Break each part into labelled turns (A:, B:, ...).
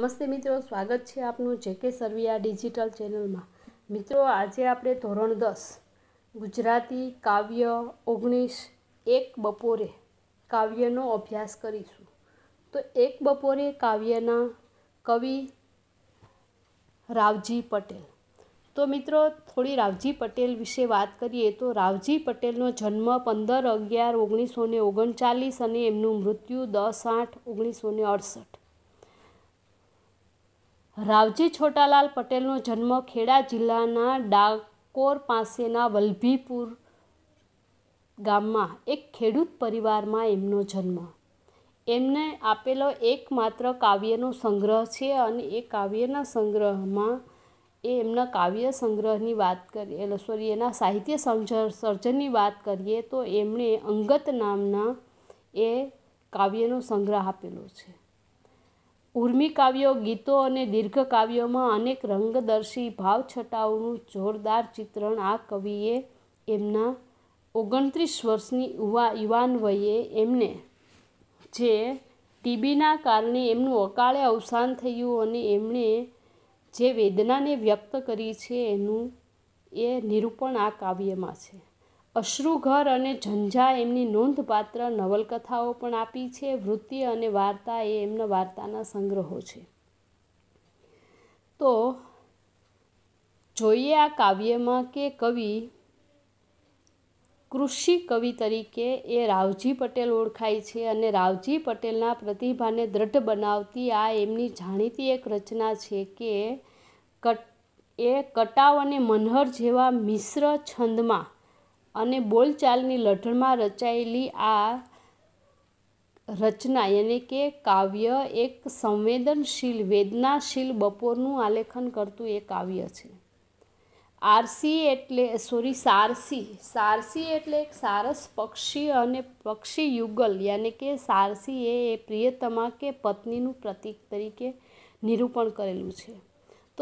A: નમસ્તે મિત્રો સ્વાગત છે આપનું જેકે સર્વિયા ડિજિટલ ચેનલમાં મિત્રો આજે આપણે ધોરણ દસ ગુજરાતી કાવ્ય ઓગણીસ એક બપોરે કાવ્યનો અભ્યાસ કરીશું તો એક બપોરે કાવ્યના કવિ રાવજી પટેલ તો મિત્રો થોડી રાવજી પટેલ વિશે વાત કરીએ તો રાવજી પટેલનો જન્મ પંદર અગિયાર ઓગણીસો ને ઓગણચાલીસ અને એમનું મૃત્યુ દસ આઠ ઓગણીસો ને અડસઠ રાવજી છોટાલાલ પટેલનો જન્મ ખેડા જિલ્લાના ડાકોર પાસેના વલભીપુર ગામમાં એક ખેડૂત પરિવારમાં એમનો જન્મ એમને આપેલો એકમાત્ર કાવ્યનો સંગ્રહ છે અને એ કાવ્યના સંગ્રહમાં એ એમના કાવ્ય સંગ્રહની વાત કરીએ એટલે સોરી એના સાહિત્ય સર્જનની વાત કરીએ તો એમણે અંગત નામના એ કાવ્યનો સંગ્રહ આપેલો છે ઉર્મી કાવ્યો ગીતો અને દીર્ઘ કાવ્યોમાં અનેક રંગદર્શી ભાવ જોરદાર ચિત્રણ આ કવિએ એમના ઓગણત્રીસ વર્ષની યુવા યુવાન વયે એમને જે ટીબીના કારણે એમનું અકાળે અવસાન થયું અને એમણે જે વેદનાને વ્યક્ત કરી છે એનું એ નિરૂપણ આ કાવ્યમાં છે અશ્રુઘર અને ઝંઝા એમની નોંધપાત્ર નવલકથાઓ પણ આપી છે વૃત્તિ અને વાર્તા એ એમના વાર્તાના સંગ્રહો છે તો જોઈએ આ કાવ્યમાં કે કવિ કૃષિ કવિ તરીકે એ રાવજી પટેલ ઓળખાય છે અને રાવજી પટેલના પ્રતિભાને દ્રઢ બનાવતી આ એમની જાણીતી એક રચના છે કે કટ એ કટાવ અને મનહર જેવા મિશ્ર છંદમાં અને બોલચાલની લઢણમાં રચાયેલી આ રચના યાને કે કાવ્ય એક સંવેદનશીલ વેદનાશીલ બપોરનું આલેખન કરતું એ કાવ્ય છે આરસી એટલે સોરી સારસી સારસી એટલે એક સારસ પક્ષી અને પક્ષી યુગલ યાને કે સારસી એ પ્રિયતમા કે પત્નીનું પ્રતીક તરીકે નિરૂપણ કરેલું છે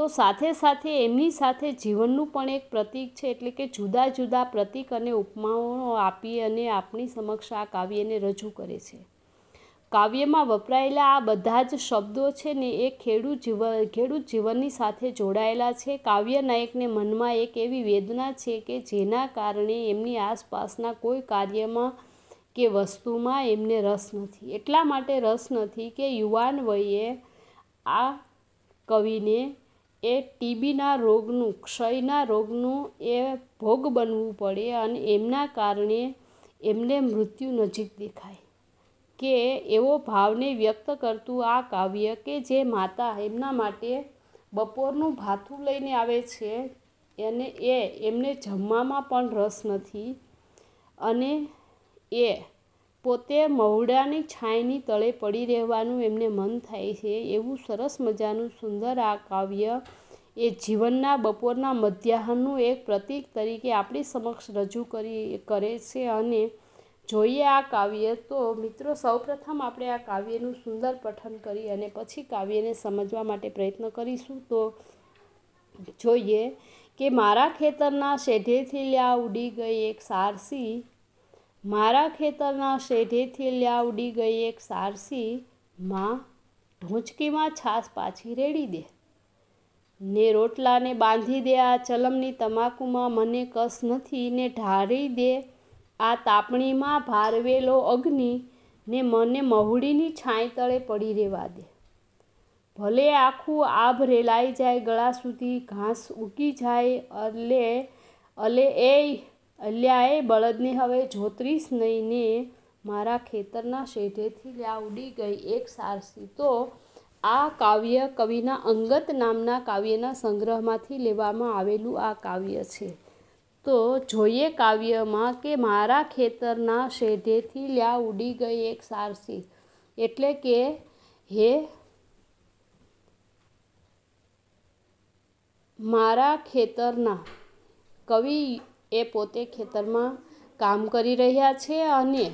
A: તો સાથે સાથે એમની સાથે જીવનનું પણ એક પ્રતીક છે એટલે કે જુદા જુદા પ્રતીક અને ઉપમાઓ આપી અને આપણી સમક્ષ આ કાવ્યને રજૂ કરે છે કાવ્યમાં વપરાયેલા આ બધા જ શબ્દો છે ને એ ખેડૂત જીવ ખેડૂત જીવનની સાથે જોડાયેલા છે કાવ્ય નાયકને મનમાં એક એવી વેદના છે કે જેના કારણે એમની આસપાસના કોઈ કાર્યમાં કે વસ્તુમાં એમને રસ નથી એટલા માટે રસ નથી કે યુવાન વયે આ કવિને એ ટીબીના રોગનું ક્ષયના રોગનું એ ભોગ બનવું પડે અને એમના કારણે એમને મૃત્યુ નજીક દેખાય કે એવો ભાવને વ્યક્ત કરતું આ કાવ્ય કે જે માતા એમના માટે બપોરનું ભાથું લઈને આવે છે અને એ એમને જમવામાં પણ રસ નથી અને એ પોતે મહુડાની છાંયની તળે પડી રહેવાનું એમને મન થાય છે એવું સરસ મજાનું સુંદર આ કાવ્ય એ જીવનના બપોરના મધ્યાહનનું એક પ્રતીક તરીકે આપણી સમક્ષ રજૂ કરી કરે છે અને જોઈએ આ કાવ્ય તો મિત્રો સૌપ્રથમ આપણે આ કાવ્યનું સુંદર પઠન કરી અને પછી કાવ્યને સમજવા માટે પ્રયત્ન કરીશું તો જોઈએ કે મારા ખેતરના શેઢેથી લ્યા ઉડી ગઈ એક સારસી મારા ખેતરના શેઢેથી લ્યાવડી ગઈ એક સારસી માં ઢોંચકીમાં છાસ પાછી રેડી દે ને રોટલાને બાંધી દે આ ચલમની તમાકુમાં મને કસ નથી ને ઢારી દે આ તાપણીમાં ભારવેલો અગ્નિ ને મને મહુડીની છાંય તળે પડી રહેવા દે ભલે આખું આભ રેલાઈ જાય ગળા સુધી ઘાસ ઊગી જાય એટલે અલે એ અલ્યાએ બળદને હવે જોતરીસ નહીંને મારા ખેતરના શેઢેથી લ્યા ઉડી ગઈ એક સારસી તો આ કાવ્ય કવિના અંગત નામના કાવ્યના સંગ્રહમાંથી લેવામાં આવેલું આ કાવ્ય છે તો જોઈએ કાવ્યમાં કે મારા ખેતરના શેઢેથી લ્યા ઉડી ગઈ એક સારસી એટલે કે હે મારા ખેતરના કવિ એ પોતે ખેતરમાં કામ કરી રહ્યા છે અને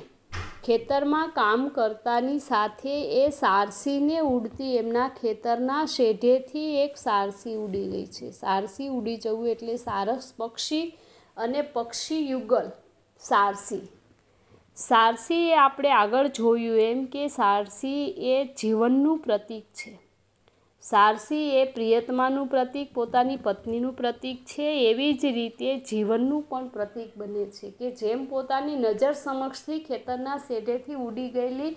A: ખેતરમાં કામ કરતાની સાથે એ સારસીને ઉડતી એમના ખેતરના શેઢેથી એક સારસી ઉડી ગઈ છે સારસી ઉડી જવું એટલે સારસ પક્ષી અને પક્ષી યુગલ સારસી સારસી એ આપણે આગળ જોયું એમ કે સારસી એ જીવનનું પ્રતીક છે સારસી એ પ્રિયતમાનું પ્રતિક પોતાની પત્નીનું પ્રતિક છે એવી જ રીતે જીવનનું પણ પ્રતિક બને છે કે જેમ પોતાની નજર સમક્ષથી ખેતરના શેઢેથી ઉડી ગયેલી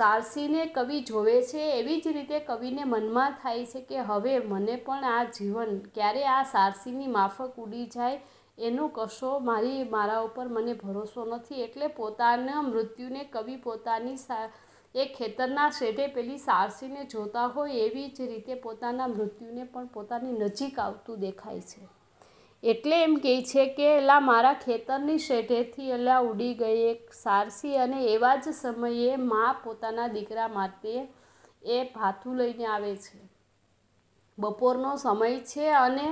A: સારસીને કવિ જોવે છે એવી જ રીતે કવિને મનમાં થાય છે કે હવે મને પણ આ જીવન ક્યારે આ સારસીની માફક ઉડી જાય એનો કશો મારી મારા ઉપર મને ભરોસો નથી એટલે પોતાના મૃત્યુને કવિ પોતાની સા એ ખેતરના શેઢે પેલી સારસીને જોતા હોય એવી જ રીતે પોતાના મૃત્યુને પણ પોતાની નજીક આવતું દેખાય છે એટલે એમ કહે છે કે એલા મારા ખેતરની શેઢેથી એલા ઉડી ગઈ એક સારસી અને એવા જ સમયે મા પોતાના દીકરા માટે એ ભાથું લઈને આવે છે બપોરનો સમય છે અને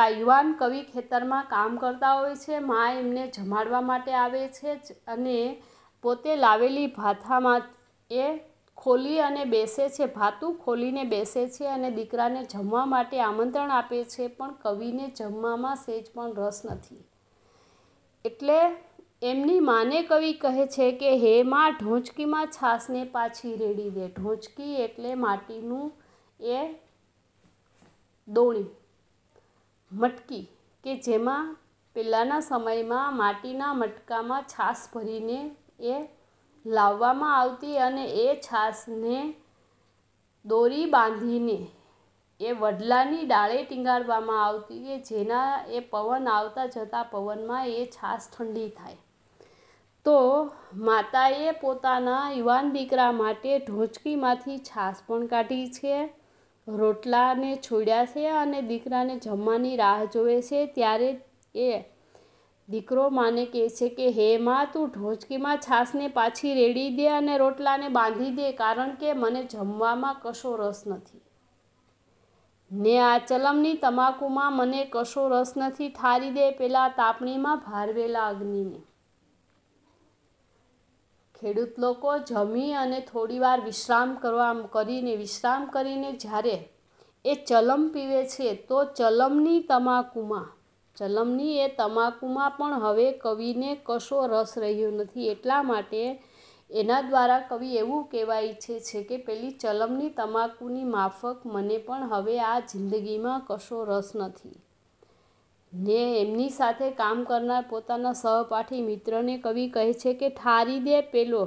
A: આ યુવાન કવિ ખેતરમાં કામ કરતા હોય છે મા એમને જમાડવા માટે આવે છે અને પોતે લાવેલી ભાથામાં એ ખોલી અને બેસે છે ભાતું ખોલીને બેસે છે અને દીકરાને જમવા માટે આમંત્રણ આપે છે પણ કવિને જમવામાં સેજ પણ રસ નથી એટલે એમની માને કવિ કહે છે કે હે માં ઢોંચકીમાં છાસને પાછી રેડી દે ઢોંચકી એટલે માટીનું એ દોણી મટકી કે જેમાં પહેલાંના સમયમાં માટીના મટકામાં છાસ ભરીને એ લાવવામાં આવતી અને એ છાશને દોરી બાંધીને એ વડલાની ડાળે ટીંગાડવામાં આવતી કે જેના એ પવન આવતા જતા પવનમાં એ છાશ ઠંડી થાય તો માતાએ પોતાના યુવાન દીકરા માટે ઢોચકીમાંથી છાશ પણ કાઢી છે રોટલાને છોડ્યા છે અને દીકરાને જમવાની રાહ જોવે છે ત્યારે એ દીકરો માને કહે છે કે હે માં તું ઢોચકીમાં છાશને પાછી રેડી દે અને રોટલાને બાંધી દે કારણ કે મને જમવામાં કશો રસ નથી ને આ ચલમની તમાકુમાં મને કશો રસ નથી ઠારી દે પેલા તાપણીમાં ભારવેલા અગ્નિને ખેડૂત લોકો જમી અને થોડીવાર વિશ્રામ કરવા કરીને વિશ્રામ કરીને જ્યારે એ ચલમ પીવે છે તો ચલમની તમાકુમાં જલમની એ તમાકુમાં પણ હવે કવિને કશો રસ રહ્યો નથી એટલા માટે એના દ્વારા કવિ એવું કહેવા ઈચ્છે છે કે પેલી ચલમની તમાકુની માફક મને પણ હવે આ જિંદગીમાં કશો રસ નથી ને એમની સાથે કામ કરનાર પોતાના સહપાઠી મિત્રને કવિ કહે છે કે ઠારી દે પેલો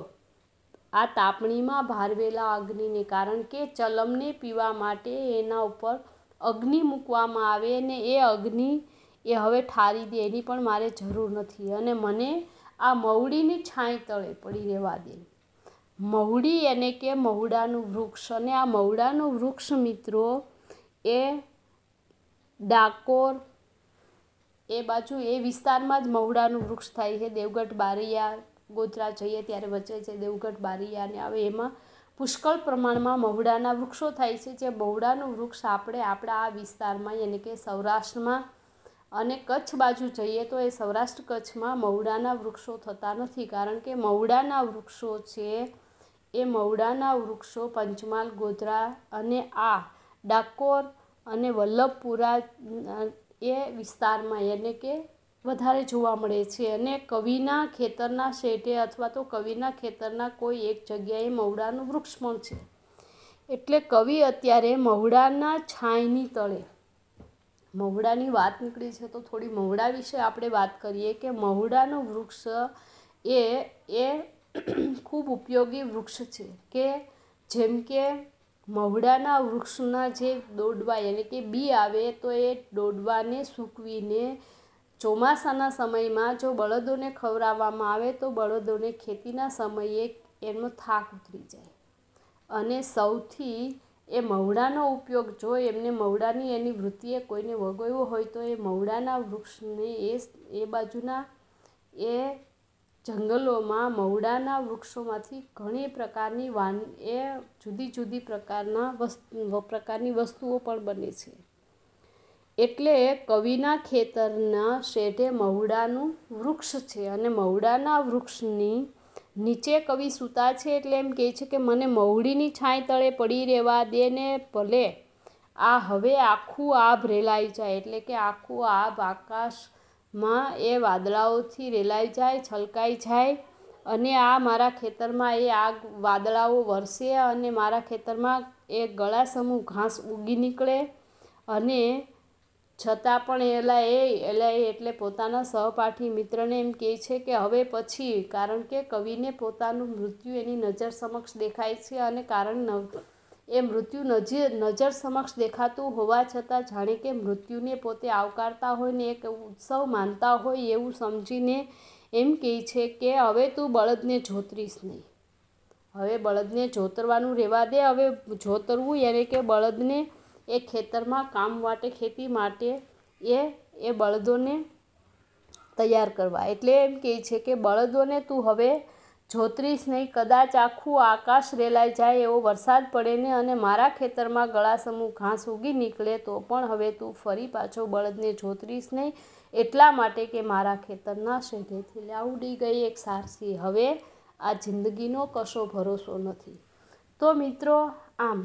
A: આ તાપણીમાં ભારવેલા અગ્નિને કારણ કે ચલમને પીવા માટે એના ઉપર અગ્નિ મૂકવામાં આવે ને એ અગ્નિ એ હવે ઠારી દે એની પણ મારે જરૂર નથી અને મને આ મહુડીની છાંય તળે પડી રહેવા દે મહુડી એને કે મહુડાનું વૃક્ષ અને આ મહુડાનું વૃક્ષ મિત્રો એ ડાકોર એ બાજુ એ વિસ્તારમાં જ મહુડાનું વૃક્ષ થાય છે દેવગઢ બારૈયા ગોધરા જઈએ ત્યારે વચ્ચે છે દેવગઢ બારૈયા અને હવે એમાં પુષ્કળ પ્રમાણમાં મહુડાના વૃક્ષો થાય છે જે મહુડાનું વૃક્ષ આપણે આપણા આ વિસ્તારમાં એને કે સૌરાષ્ટ્રમાં અને કચ્છ બાજુ જઈએ તો એ સૌરાષ્ટ્ર કચ્છમાં મવડાના વૃક્ષો થતા નથી કારણ કે મવડાના વૃક્ષો છે એ મવડાના વૃક્ષો પંચમહાલ ગોધરા અને આ ડાકોર અને વલ્લભપુરા એ વિસ્તારમાં એને કે વધારે જોવા મળે છે અને કવિના ખેતરના શેઠે અથવા તો કવિના ખેતરના કોઈ એક જગ્યાએ મવડાનું વૃક્ષ પણ છે એટલે કવિ અત્યારે મવડાના છાંયની તળે મહુડાની વાત નીકળી છે તો થોડી મહુડા વિશે આપણે વાત કરીએ કે મહુડાનું વૃક્ષ એ એ ખૂબ ઉપયોગી વૃક્ષ છે કે જેમ કે મહુડાના વૃક્ષના જે દોડવા એટલે કે બી આવે તો એ દોડવાને સૂકવીને ચોમાસાના સમયમાં જો બળદોને ખવડાવવામાં આવે તો બળદોને ખેતીના સમયે એનો થાક ઉતરી જાય અને સૌથી એ મવડાનો ઉપયોગ જો એમને મવડાની એની વૃત્તિએ કોઈને વગોવ્યો હોય તો એ મવડાના વૃક્ષને એ એ બાજુના એ જંગલોમાં મવડાના વૃક્ષોમાંથી ઘણી પ્રકારની વાન એ જુદી જુદી પ્રકારના વસ્તુ પ્રકારની વસ્તુઓ પણ બને છે એટલે કવિના ખેતરના શેઢે મવડાનું વૃક્ષ છે અને મવડાના વૃક્ષની નીચે કવિ સૂતા છે એટલે એમ કહે છે કે મને મહુડીની છાંય તળે પડી રહેવા દે ને ભલે આ હવે આખું આભ રેલાઈ જાય એટલે કે આખું આભ આકાશમાં એ વાદળાઓથી રેલાઈ જાય છલકાઈ જાય અને આ મારા ખેતરમાં એ આગ વાદળાઓ વરસે અને મારા ખેતરમાં એ ગળા સમૂહ ઘાસ ઉગી નીકળે અને છતાં પણ એલા એ એલા એ એટલે પોતાના સહપાઠી મિત્રને એમ કહે છે કે હવે પછી કારણ કે કવિને પોતાનું મૃત્યુ એની નજર સમક્ષ દેખાય છે અને કારણ એ મૃત્યુ નજીર નજર સમક્ષ દેખાતું હોવા છતાં જાણે કે મૃત્યુને પોતે આવકારતા હોય ને એક ઉત્સવ માનતા હોય એવું સમજીને એમ કહે છે કે હવે તું બળદને જોતરીશ નહીં હવે બળદને જોતરવાનું રહેવા દે હવે જોતરવું એને કે બળદને એ ખેતરમાં કામ માટે ખેતી માટે એ એ બળદોને તૈયાર કરવા એટલે એમ કહે છે કે બળદોને તું હવે જોતરીશ નહીં કદાચ આખું આકાશ રેલાઈ જાય એવો વરસાદ પડે ને અને મારા ખેતરમાં ગળાસમૂહ ઘાસ ઉગી નીકળે તો પણ હવે તું ફરી પાછો બળદને જોતરીશ નહીં એટલા માટે કે મારા ખેતરના શેઢેથી લાવડી ગઈ એક સારસી હવે આ જિંદગીનો કશો ભરોસો નથી તો મિત્રો આમ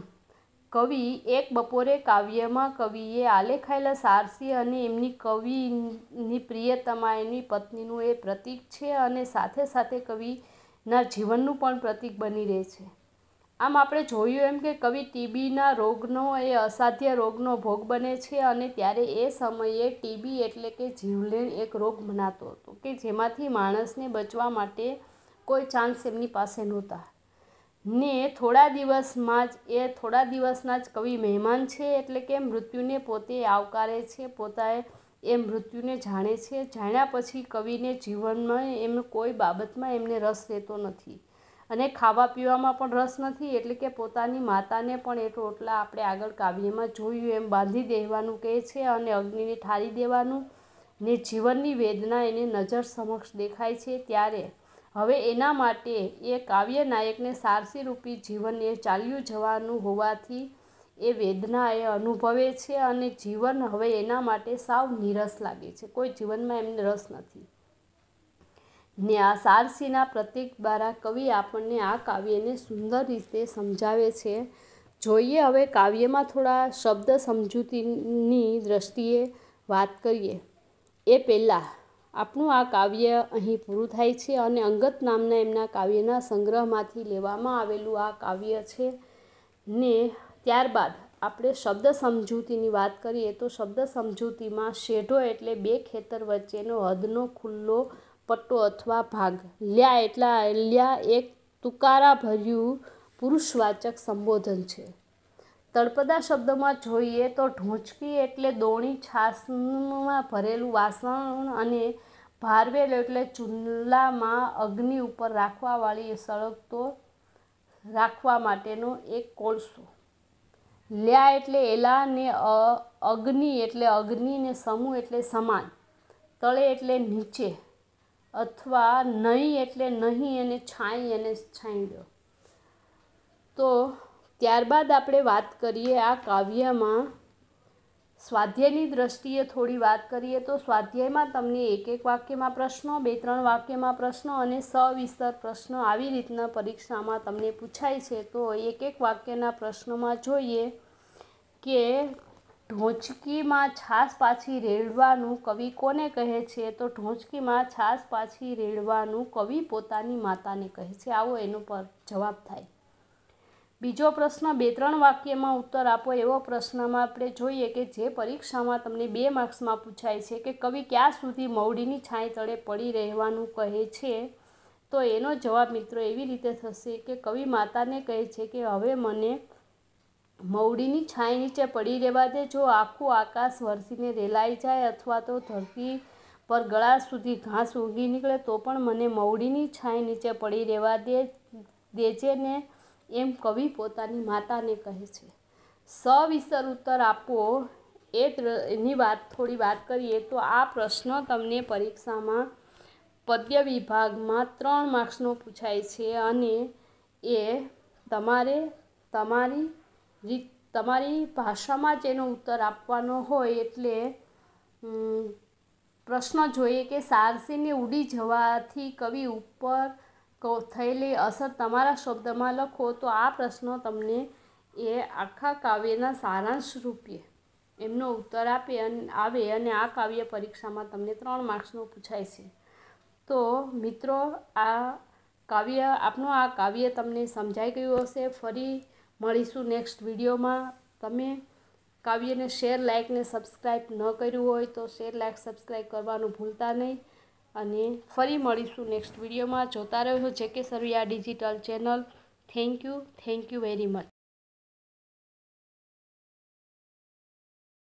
A: કવિ એક બપોરે કાવ્યમાં કવિએ આલેખાયેલા સારસી અને એમની કવિની પ્રિયતમા એની પત્નીનું એ પ્રતીક છે અને સાથે સાથે કવિના જીવનનું પણ પ્રતીક બની રહે છે આમ આપણે જોયું એમ કે કવિ ટીબીના રોગનો એ અસાધ્ય રોગનો ભોગ બને છે અને ત્યારે એ સમયે ટીબી એટલે કે જીવલેણ એક રોગ મનાતો હતો કે જેમાંથી માણસને બચવા માટે કોઈ ચાન્સ એમની પાસે નહોતા ને થોડા દિવસમાં જ એ થોડા દિવસના જ કવિ મહેમાન છે એટલે કે મૃત્યુને પોતે આવકારે છે પોતાએ એ મૃત્યુને જાણે છે જાણ્યા પછી કવિને જીવનમાં એમ કોઈ બાબતમાં એમને રસ રહેતો નથી અને ખાવા પીવામાં પણ રસ નથી એટલે કે પોતાની માતાને પણ એ રોટલા આપણે આગળ કાવ્યમાં જોયું એમ બાંધી દેવાનું કહે છે અને અગ્નિને ઠારી દેવાનું ને જીવનની વેદના એને નજર સમક્ષ દેખાય છે ત્યારે હવે એના માટે એ કાવ્ય નાયકને સારસી રૂપી જીવનને ચાલ્યું જવાનું હોવાથી એ વેદના એ અનુભવે છે અને જીવન હવે એના માટે સાવ નિરસ લાગે છે કોઈ જીવનમાં એમને રસ નથી ને આ સારસીના પ્રતીક દ્વારા કવિ આપણને આ કાવ્યને સુંદર રીતે સમજાવે છે જોઈએ હવે કાવ્યમાં થોડા શબ્દ સમજૂતીની દ્રષ્ટિએ વાત કરીએ એ પહેલાં આપણું આ કાવ્ય અહીં પૂરું થાય છે અને અંગત નામના એમના કાવ્યના સંગ્રહમાંથી લેવામાં આવેલું આ કાવ્ય છે ને ત્યારબાદ આપણે શબ્દ સમજૂતીની વાત કરીએ તો શબ્દ સમજૂતીમાં શેઢો એટલે બે ખેતર વચ્ચેનો હદનો ખુલ્લો પટ્ટો અથવા ભાગ લ્યા એટલા લ્યા એક તુકારા ભર્યું પુરુષવાચક સંબોધન છે તળપદા શબ્દમાં જોઈએ તો ઢોંચકી એટલે દોણી છાસમાં ભરેલું વાસણ અને ભારવેલ એટલે ચૂલામાં અગ્નિ ઉપર રાખવાવાળી સળગતો રાખવા માટેનો એક કોલસો લ્યા એટલે એલા ને અગ્નિ એટલે અગ્નિ ને સમૂહ એટલે સમાન તળે એટલે નીચે અથવા નહીં એટલે નહીં એને છાંય અને છાંયડો તો ત્યારબાદ આપણે વાત કરીએ આ કાવ્યમાં સ્વાધ્યાયની દ્રષ્ટિએ થોડી વાત કરીએ તો સ્વાધ્યાયમાં તમને એક એક વાક્યમાં પ્રશ્નો બે ત્રણ વાક્યમાં પ્રશ્નો અને સવિસ્તર પ્રશ્નો આવી રીતના પરીક્ષામાં તમને પૂછાય છે તો એક એક વાક્યના પ્રશ્નોમાં જોઈએ કે ઢોંચકીમાં છાસ પાછી રેડવાનું કવિ કોને કહે છે તો ઢોંચકીમાં છાસ પાછી રેડવાનું કવિ પોતાની માતાને કહે છે આવો એનો પર જવાબ થાય બીજો પ્રશ્ન બે ત્રણ વાક્યમાં ઉત્તર આપો એવો પ્રશ્નમાં આપણે જોઈએ કે જે પરીક્ષામાં તમને બે માર્ક્સમાં પૂછાય છે કે કવિ ક્યાં સુધી મવડીની છાંય તળે પડી રહેવાનું કહે છે તો એનો જવાબ મિત્રો એવી રીતે થશે કે કવિ માતાને કહે છે કે હવે મને મવડીની છાંય નીચે પડી રહેવા દે જો આખું આકાશ વરસીને રેલાઈ જાય અથવા તો ધરતી પર ગળા સુધી ઘાસ ઊગી નીકળે તો પણ મને મવડીની છાંય નીચે પડી રહેવા દે દેજે ને એમ કવિ પોતાની માતાને કહે છે સવિસ્તર ઉત્તર આપો એ એની વાત થોડી વાત કરીએ તો આ પ્રશ્ન તમને પરીક્ષામાં પદ્ય વિભાગમાં ત્રણ માર્ક્સનો પૂછાય છે અને એ તમારે તમારી રીત તમારી ભાષામાં જ એનો ઉત્તર આપવાનો હોય એટલે પ્રશ્ન જોઈએ કે સારસીને ઉડી જવાથી કવિ ઉપર થયેલી અસર તમારા શબ્દમાં લખો તો આ પ્રશ્નો તમને એ આખા કાવ્યના સારાંશ રૂપે એમનો ઉત્તર આપે અને આવે અને આ કાવ્ય પરીક્ષામાં તમને ત્રણ માર્ક્સનો પૂછાય છે તો મિત્રો આ કાવ્ય આપનું આ કાવ્ય તમને સમજાઈ ગયું હશે ફરી મળીશું નેક્સ્ટ વિડીયોમાં તમે કાવ્યને શેર લાઇકને સબસ્ક્રાઈબ ન કર્યું હોય તો શેર લાઇક સબસ્ક્રાઈબ કરવાનું ભૂલતા નહીં અને ફરી મળીશું નેક્સ્ટ વિડીયોમાં જોતા રહ્યો જે કે Sarvaiya digital channel thank you thank you very much